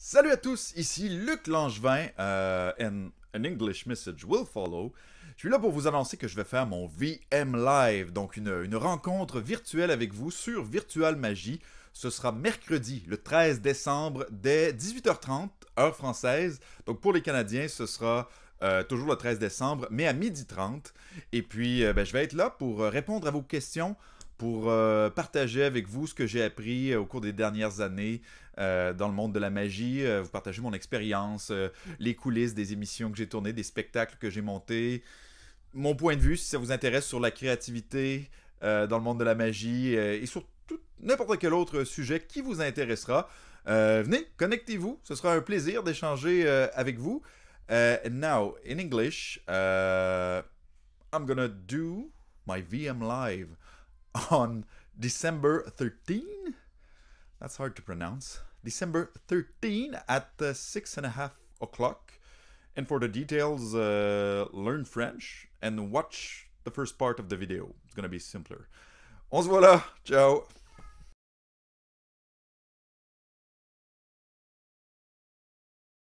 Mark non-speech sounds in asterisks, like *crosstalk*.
Salut à tous, ici Luc Langevin, euh, and an English message will follow. Je suis là pour vous annoncer que je vais faire mon VM Live, donc une, rencontre virtuelle avec vous sur Virtual Magie. Ce sera mercredi, le 13 décembre, dès 18h30, heure française. Donc pour les Canadiens, ce sera euh, toujours le 13 décembre, mais à 12h30. Et puis, euh, ben, je vais être là pour répondre à vos questions pour euh, partager avec vous ce que j'ai appris euh, au cours des dernières années euh, dans le monde de la magie, vous partager mon expérience, les coulisses des émissions que j'ai tournées, des spectacles que j'ai montés, mon point de vue si ça vous intéresse sur la créativité dans le monde de la magie et sur n'importe quel autre sujet qui vous intéressera. venez, connectez-vous, ce sera un plaisir d'échanger avec vous. now, in English, I'm gonna do my VM live. *laughs* on December 13. That's hard to pronounce. December 13 at uh, six and a half o'clock. And for the details, uh, learn French and watch the first part of the video. It's gonna be simpler. On se voit là. Ciao.